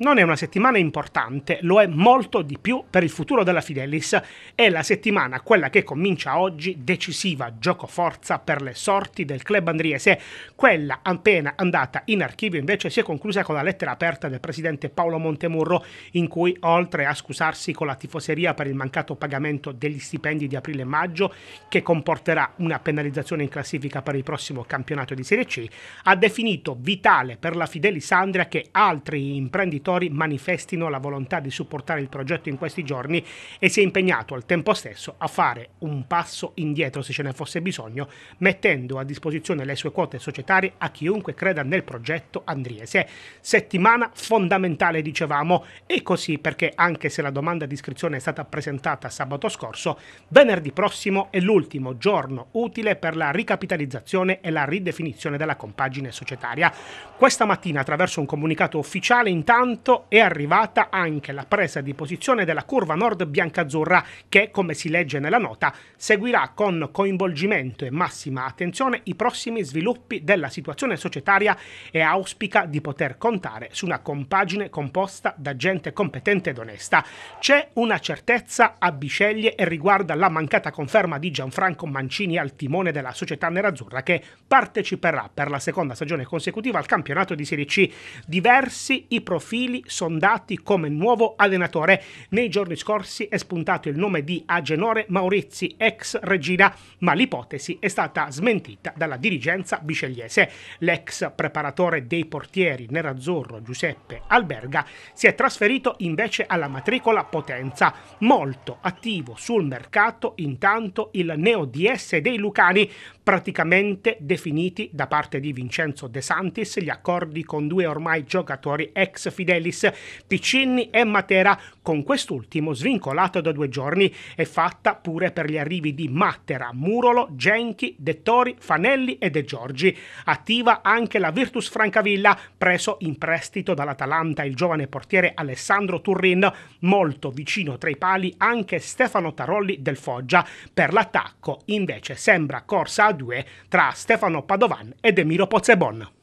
non è una settimana importante, lo è molto di più per il futuro della Fidelis. È la settimana, quella che comincia oggi, decisiva, gioco forza per le sorti del club andriese. Quella appena andata in archivio invece si è conclusa con la lettera aperta del presidente Paolo Montemurro in cui, oltre a scusarsi con la tifoseria per il mancato pagamento degli stipendi di aprile e maggio, che comporterà una penalizzazione in classifica per il prossimo campionato di Serie C, ha definito vitale per la Fidelis Andria che altri imprenditori lavoratori manifestino la volontà di supportare il progetto in questi giorni e si è impegnato al tempo stesso a fare un passo indietro se ce ne fosse bisogno, mettendo a disposizione le sue quote societarie a chiunque creda nel progetto andriese. Settimana fondamentale, dicevamo, e così perché anche se la domanda di iscrizione è stata presentata sabato scorso, venerdì prossimo è l'ultimo giorno utile per la ricapitalizzazione e la ridefinizione della compagine societaria. Questa mattina, attraverso un comunicato ufficiale, intanto momento è arrivata anche la presa di posizione della curva nord biancazzurra che, come si legge nella nota, seguirà con coinvolgimento e massima attenzione i prossimi sviluppi della situazione societaria e auspica di poter contare su una compagine composta da gente competente ed onesta. C'è una certezza a Bisceglie e riguarda la mancata conferma di Gianfranco Mancini al timone della società nerazzurra che parteciperà per la seconda stagione consecutiva al campionato di Serie C. Diversi i profili Fili sondati come nuovo allenatore. Nei giorni scorsi è spuntato il nome di Agenore Maurizi, ex regina, ma l'ipotesi è stata smentita dalla dirigenza bicegliese. L'ex preparatore dei portieri nerazzurro Giuseppe Alberga si è trasferito invece alla matricola Potenza. Molto attivo sul mercato intanto il neo DS dei Lucani, praticamente definiti da parte di Vincenzo De Santis gli accordi con due ormai giocatori ex fideli Fidelis, Piccinni e Matera, con quest'ultimo svincolato da due giorni e fatta pure per gli arrivi di Matera, Murolo, Genchi, Dettori, Fanelli e De Giorgi. Attiva anche la Virtus Francavilla, preso in prestito dall'Atalanta il giovane portiere Alessandro Turrin, molto vicino tra i pali anche Stefano Tarolli del Foggia. Per l'attacco invece sembra corsa a due tra Stefano Padovan ed Emiro Pozzebon.